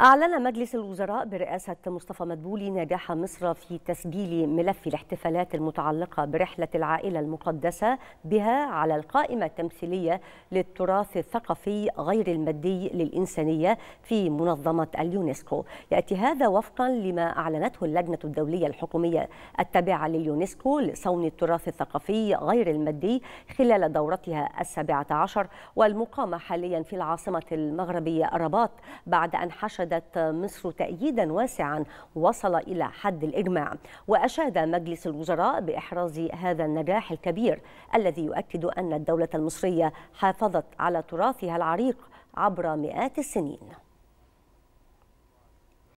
أعلن مجلس الوزراء برئاسة مصطفى مدبولي نجاح مصر في تسجيل ملف الاحتفالات المتعلقة برحلة العائلة المقدسة بها على القائمة التمثيلية للتراث الثقافي غير المادي للإنسانية في منظمة اليونسكو يأتي هذا وفقا لما أعلنته اللجنة الدولية الحكومية التابعة لليونسكو لصون التراث الثقافي غير المادي خلال دورتها السابعة عشر والمقامة حاليا في العاصمة المغربية رباط بعد أن حشد أشادت مصر تأييدا واسعا وصل إلى حد الإجماع وأشاد مجلس الوزراء بإحراز هذا النجاح الكبير الذي يؤكد أن الدولة المصرية حافظت على تراثها العريق عبر مئات السنين